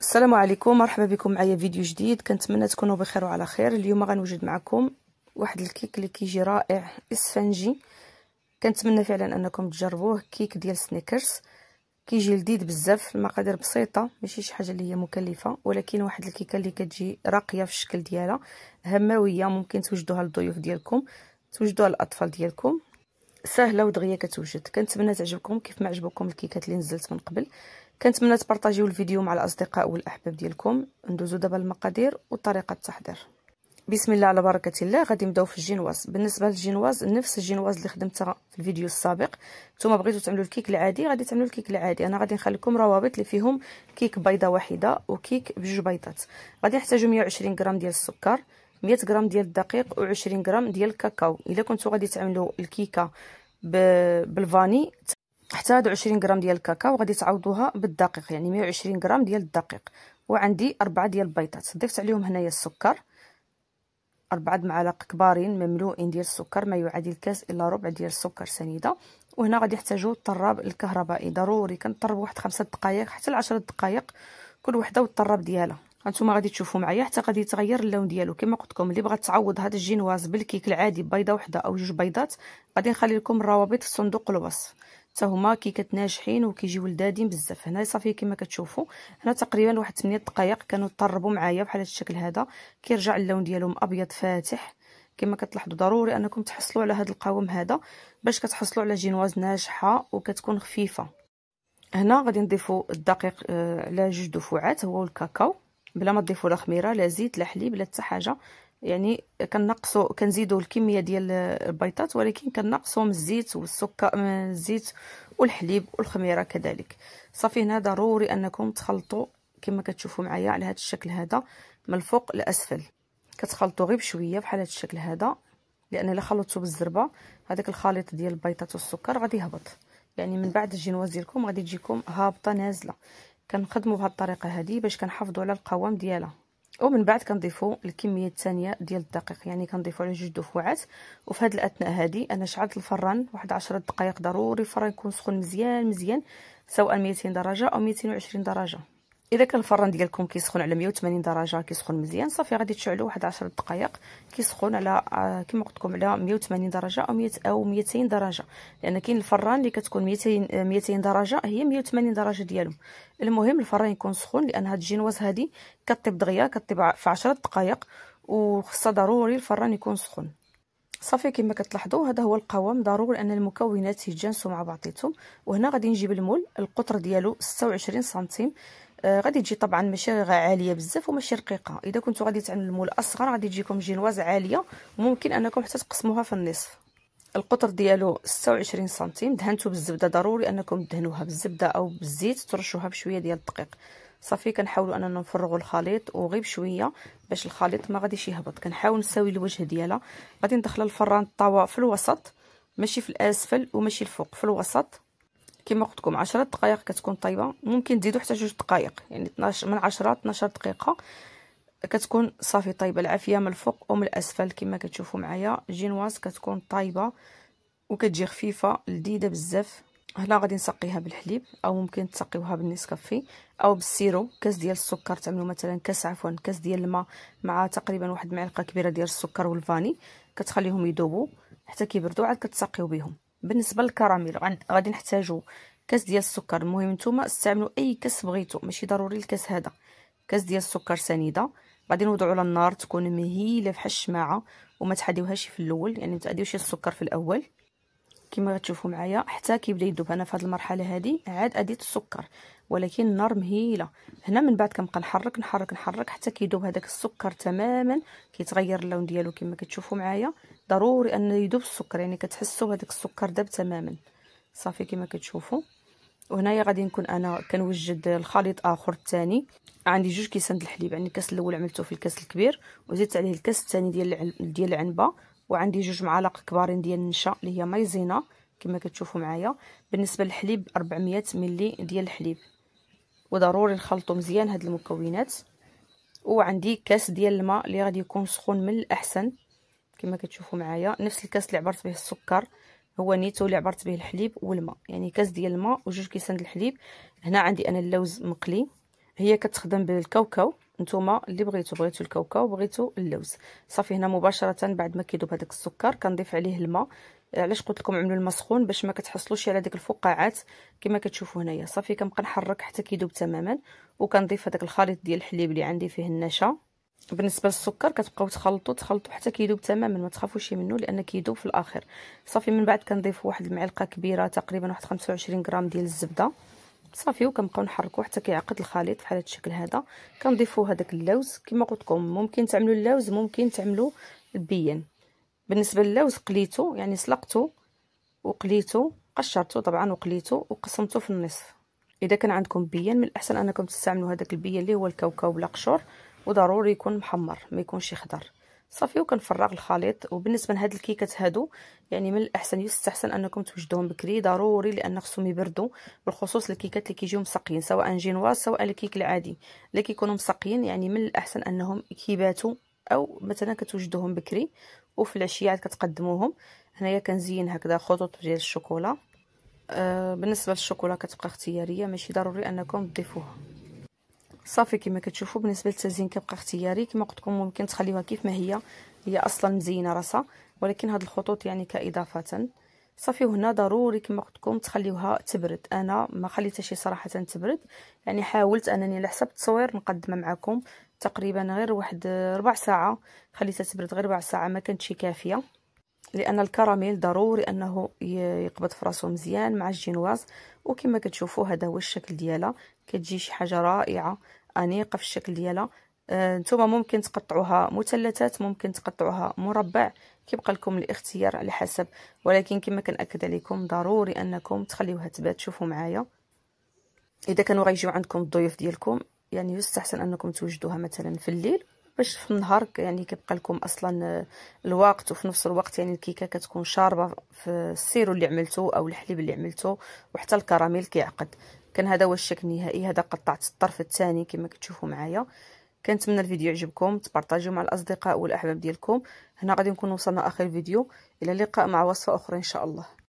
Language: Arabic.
السلام عليكم مرحبا بكم معايا فيديو جديد كنتمنى تكونوا بخير وعلى خير اليوم غنوجد معكم واحد الكيك اللي كيجي رائع اسفنجي كنتمنى فعلا انكم تجربوه كيك ديال سنيكرز كيجي لذيذ بزاف المقادير بسيطه ماشي شي حاجه اللي هي مكلفه ولكن واحد الكيكه اللي كتجي راقيه في الشكل ديالها هماويه ممكن توجدوها للضيوف ديالكم توجدوها للاطفال ديالكم سهله ودغيا كتوجد كنتمنى تعجبكم كيف ما عجبكم الكيكات اللي نزلت من قبل كنتمنى تبارطاجيو الفيديو مع الاصدقاء والاحباب ديالكم ندوزو دابا المقادير وطريقه التحضير بسم الله على بركه الله غادي نبداو في الجينواز بالنسبه للجينواز نفس الجينواز اللي خدمتها في الفيديو السابق نتوما بغيتو تعملوا الكيك العادي غادي تعملوا الكيك العادي انا غادي نخليكم روابط اللي فيهم كيك بيضه واحده وكيك بجوج بيضات غادي نحتاجو 120 غرام ديال السكر 100 غرام ديال الدقيق و 20 غرام ديال الكاكاو الا كنتو غادي تعملوا الكيكه بالفاني حتى هادو عشرين غرام ديال الكاكاو غادي تعوضوها بالدقيق يعني 120 غرام ديال الدقيق وعندي أربعة ديال البيضات ضفت عليهم هنايا السكر أربعة معالق كبارين مملوئين ديال السكر ما يعادل كاس إلا ربع ديال السكر سنيدة وهنا غادي يحتاجوا الطراب الكهربائي ضروري كنطرب واحد خمسة دقائق حتى لعشرة دقائق كل وحده والطراب ديالها هانتوما غادي تشوفوا معايا حتى غادي يتغير اللون ديالو كما قلت لكم اللي بغات تعوض هذا الجينواز بالكيك العادي بيضه وحده او جوج بيضات غادي نخلي لكم الروابط في صندوق الوصف حتى هما كي كتناجحين وكيجيو لدادين بزاف هنا صافي كما كتشوفوا هنا تقريبا واحد 8 دقائق كانوا طربوا معايا بحال هذا الشكل هذا كيرجع اللون ديالهم ابيض فاتح كما كتلاحظوا ضروري انكم تحصلوا على هذا القوام هذا باش كتحصلوا على جينواز ناجحه وكتكون خفيفه هنا غادي نضيفوا الدقيق آه، على جوج دفوعات هو الكاكاو بلا ما تضيفوا لا خميره لا زيت لا حليب لا حتى حاجه يعني كنقصوا كنزيدوا الكميه ديال البيضات ولكن كنقصوا من الزيت والسكر من آه، الزيت والحليب والخميره كذلك صافي هنا ضروري انكم تخلطوا كما كتشوفوا معايا على هذا الشكل هذا من الفوق لاسفل كتخلطوا غير بشويه بحال هذا الشكل هذا لان الا خلطتوا بالزربه هذاك الخليط ديال البيضات والسكر غادي يهبط يعني من بعد الجينواز ديالكم غادي تجيكم هابطه نازله كنخدموا بهذه الطريقه هذه باش كنحافظوا على القوام ديالها ومن بعد كنضيفو الكميه الثانيه ديال الدقيق يعني كنضيفو على جوج دفوعات وفي هاد الاثناء هادي انا شعلت الفران واحد 10 دقائق ضروري الفران يكون سخون مزيان مزيان سواء 200 درجه او 220 درجه اذا كان الفران ديالكم كيسخن على 180 درجه كيسخن مزيان صافي غادي تشعلوا واحد 10 دقائق كيسخن على آه، كما قلت لكم على 180 درجه او 100 او 200 درجه لان كاين الفران اللي كتكون 200 200 آه، درجه هي 180 درجه ديالهم المهم الفران يكون سخون لان هاد الجينواز هادي كطيب دغيا كطيب في 10 دقائق وخصها ضروري الفران يكون سخون صافي كما كتلاحظوا هذا هو القوام ضروري ان المكونات يتجانسوا مع بعضيتهم وهنا غادي نجيب المول القطر ديالو 26 سنتيم آه، غادي تجي طبعا ماشي عاليه بزاف وماشي رقيقه اذا كنتو غادي تعملوا الاصغر غادي تجيكم جينواز عاليه وممكن انكم حتى تقسموها في النصف القطر ديالو 26 سنتيم دهنتو بالزبده ضروري انكم تدهنوها بالزبده او بالزيت ترشوها بشويه ديال الدقيق صافي كنحاولوا اننا نفرغوا الخليط وغيب بشويه باش الخليط ما غاديش يهبط كنحاول نساوي الوجه ديالها غادي ندخل الفران الطاوه في الوسط ماشي في الاسفل وماشي الفوق في الوسط كما قلت لكم 10 دقائق كتكون طايبه ممكن تزيدوا حتى جوج دقائق يعني 12 من 10 12 دقيقه كتكون صافي طايبه العافيه من الفوق ومن الاسفل كما كتشوفوا معايا جينواز كتكون طايبه وكتجي خفيفه لذيذه بزاف هنا غادي نسقيها بالحليب او ممكن تسقيوها بالنسكافي او بالسيرو كاس ديال السكر تعملوا مثلا كاس عفوا كاس ديال الماء مع تقريبا واحد معلقه كبيره ديال السكر والفاني كتخليهم يذوبوا حتى كيبردوا عاد كتسقيو بهم بالنسبه للكراميل غادي نحتاجو كاس ديال السكر المهم نتوما استعملوا اي كاس بغيتو ماشي ضروري الكاس هذا كاس ديال السكر سنيده غادي نوضعو على النار تكون مهيله فحال الشماعه وما تحديوهاش في الاول يعني ما تاديوش السكر في الاول كما تشوفوا معايا حتى كيبدا يذوب انا في هذه المرحله هذه عاد اديت السكر ولكن النار مهيله هنا من بعد كنبقى نحرك نحرك نحرك حتى كيذوب هذاك السكر تماما كيتغير اللون ديالو كما كتشوفوا معايا ضروري ان يذوب السكر يعني كتحسوا هذاك السكر داب تماما صافي كما كتشوفوا وهنايا غادي نكون انا كنوجد الخليط اخر الثاني عندي جوج كيسان الحليب عندي الكاس الاول عملته في الكاس الكبير وزدت عليه الكاس الثاني ديال ديال العنبه وعندي جوج معالق كبارين ديال النشا اللي هي مايزينا كما كتشوفوا معايا بالنسبه للحليب 400 ملي ديال الحليب وضروري نخلطو مزيان هاد المكونات وعندي كاس ديال الماء اللي غادي يكون سخون من الاحسن كما كتشوفوا معايا نفس الكاس اللي عبرت به السكر هو نيتو اللي عبرت به الحليب والماء يعني كاس ديال الماء وجوج كيسان الحليب هنا عندي انا اللوز مقلي هي كتخدم بالكاوكاو نتوما اللي بغيتو بغيتو الكاوكاو بغيتو اللوز صافي هنا مباشره بعد ما كيذوب هذاك السكر كنضيف عليه الماء آه، علاش قلت لكم عملوا الماء سخون باش ما كتحصلوش على ديك الفقاعات كما كتشوفوا هنايا صافي كنبقى نحرك حتى كيذوب تماما وكنضيف هذاك الخليط ديال الحليب اللي عندي فيه النشا بالنسبه للسكر كتبقاو تخلطوا تخلطوا حتى كيذوب تماما ما تخافوش منه لان كيذوب في الاخر صافي من بعد كنضيف واحد المعلقه كبيره تقريبا واحد 25 غرام ديال الزبده صافي وكنبقاو نحركو حتى كيعقد الخليط بحال هذا الشكل هذا كنضيفو هذاك اللوز كما قلت لكم ممكن تعملوا اللوز ممكن تعملوا البيان بالنسبه للوز قليتو يعني سلقتو وقليتو قشرتو طبعا وقليتو وقسمتو في النصف اذا كان عندكم بيان من الاحسن انكم تستعملوا هذاك البيان اللي هو الكاوكاو بلا قشور وضروري يكون محمر ما يكونش خضر صافي وكنفرغ الخليط وبالنسبه لهاد الكيكات هادو يعني من الاحسن يستحسن انكم توجدوهم بكري ضروري لان خصهم يبردوا بالخصوص الكيكات اللي كيجيو مسقيين سواء جينواز سواء الكيك العادي اللي كيكونوا مسقيين يعني من الاحسن انهم كيباتوا او مثلا كتوجدوهم بكري وفي العشيه عاد كتقدموهم هنايا كنزين هكذا خطوط ديال الشوكولا آه بالنسبه للشوكولا كتبقى اختياريه ماشي ضروري انكم تضيفوها صافي كما كتشوفوا بالنسبه للتزيين كيبقى اختياري كما قلت لكم ممكن تخليوها كيف ما هي هي اصلا مزينه راسها ولكن هاد الخطوط يعني كاضافه صافي وهنا ضروري كما قلت لكم تخليوها تبرد انا ما شي صراحه تبرد يعني حاولت انني على حسب التصوير نقدمها معكم تقريبا غير واحد ربع ساعه خليتها تبرد غير ربع ساعه ما كانتش كافيه لان الكراميل ضروري انه يقبض في مزيان مع الجينواز وكما كتشوفوا هذا هو الشكل ديالها كتجي شي حاجه رائعه انيقه في الشكل ديالها آه، نتوما آه ممكن تقطعوها مثلثات ممكن تقطعوها مربع كيبقى لكم الاختيار على حسب ولكن كما كنأكد عليكم ضروري انكم تخليوها تبات شوفوا معايا اذا كانوا غيجيو عندكم الضيوف ديالكم يعني يستحسن انكم توجدوها مثلا في الليل باش في النهار يعني كيبقى لكم اصلا آه، الوقت وفي نفس الوقت يعني الكيكه كتكون شاربه في السيرو اللي عملته او الحليب اللي عملته وحتى الكراميل كيعقد كان هذا هو الشكل النهائي هذا قطعت الطرف الثاني كما كتشوفوا معايا كنتمنى الفيديو يعجبكم تبارطاجيو مع الاصدقاء والاحباب ديالكم هنا غادي نكون وصلنا اخر الفيديو الى اللقاء مع وصفه اخرى ان شاء الله